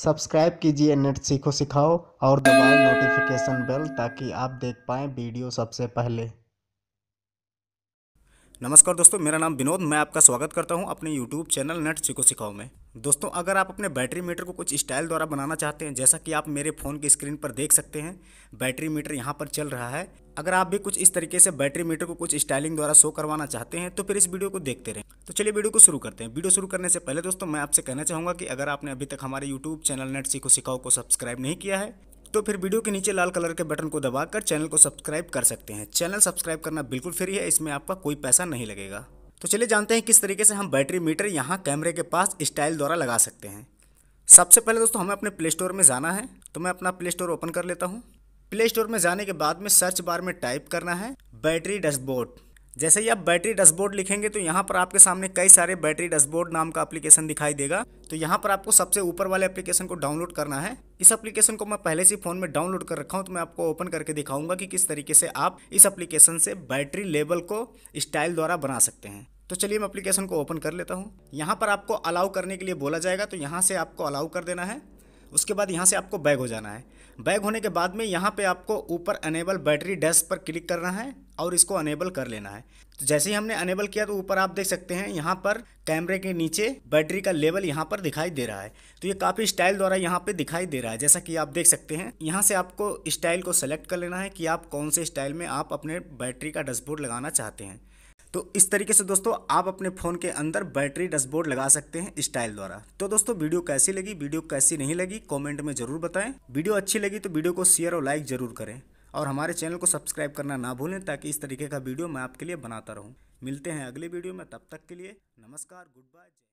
subscribe कीजिए net सीखो सिखाओ और दबाएं नोटिफिकेशन बेल ताकि आप देख पाएँ वीडियो सबसे पहले नमस्कार दोस्तों मेरा नाम विनोद मैं आपका स्वागत करता हूं अपने यूट्यूब चैनल नेट सीखो सिखाओ में दोस्तों अगर आप अपने बैटरी मीटर को कुछ स्टाइल द्वारा बनाना चाहते हैं जैसा कि आप मेरे फ़ोन की स्क्रीन पर देख सकते हैं बैटरी मीटर यहाँ पर चल रहा है अगर आप भी कुछ इस तरीके से बैटरी मीटर को कुछ स्टाइलिंग द्वारा शो करवाना चाहते हैं तो फिर इस वीडियो को देखते रहें तो चलिए वीडियो को शुरू करते हैं वीडियो शुरू करने से पहले दोस्तों मैं आपसे कहना चाहूँगा कि अगर आपने अभी तक हमारे यूट्यूब चैनल नेट सीखो सिखाओ को सब्सक्राइब नहीं किया है तो फिर वीडियो के नीचे लाल कलर के बटन को दबाकर चैनल को सब्सक्राइब कर सकते हैं चैनल सब्सक्राइब करना बिल्कुल फ्री है इसमें आपका कोई पैसा नहीं लगेगा तो चलिए जानते हैं किस तरीके से हम बैटरी मीटर यहाँ कैमरे के पास स्टाइल द्वारा लगा सकते हैं सबसे पहले दोस्तों हमें अपने प्ले स्टोर में जाना है तो मैं अपना प्ले स्टोर ओपन कर लेता हूँ प्ले स्टोर में जाने के बाद में सर्च बार में टाइप करना है बैटरी डैशबोर्ड जैसे ही आप बैटरी डैशबोर्ड लिखेंगे तो यहाँ पर आपके सामने कई सारे बैटरी डैशबोर्ड नाम का एप्लीकेशन दिखाई देगा तो यहाँ पर आपको सबसे ऊपर वाले एप्लीकेशन को डाउनलोड करना है इस एप्लीकेशन को मैं पहले से फ़ोन में डाउनलोड कर रखा हूँ तो मैं आपको ओपन करके दिखाऊंगा कि किस तरीके से आप इस एप्लीकेशन से बैटरी लेवल को स्टाइल द्वारा बना सकते हैं तो चलिए मैं एप्लीकेशन को ओपन कर लेता हूँ यहाँ पर आपको अलाउ करने के लिए बोला जाएगा तो यहाँ से आपको अलाउ कर देना है उसके बाद यहाँ से आपको बैग हो जाना है बैग होने के बाद में यहाँ पे आपको ऊपर अनेबल बैटरी डेस्क पर क्लिक करना है और इसको अनेबल कर लेना है तो जैसे ही हमने अनेबल किया तो ऊपर आप देख सकते हैं यहाँ पर कैमरे के नीचे बैटरी का लेवल यहाँ पर दिखाई दे रहा है तो ये काफ़ी स्टाइल द्वारा यहाँ पे दिखाई दे रहा है जैसा कि आप देख सकते हैं यहाँ से आपको स्टाइल को सेलेक्ट कर लेना है कि आप कौन से स्टाइल में आप अपने बैटरी का डस्टबोर्ड लगाना चाहते हैं तो इस तरीके से दोस्तों आप अपने फ़ोन के अंदर बैटरी डैशबोर्ड लगा सकते हैं स्टाइल द्वारा तो दोस्तों वीडियो कैसी लगी वीडियो कैसी नहीं लगी कमेंट में ज़रूर बताएं वीडियो अच्छी लगी तो वीडियो को शेयर और लाइक ज़रूर करें और हमारे चैनल को सब्सक्राइब करना ना भूलें ताकि इस तरीके का वीडियो मैं आपके लिए बनाता रहूँ मिलते हैं अगले वीडियो में तब तक के लिए नमस्कार गुड बाय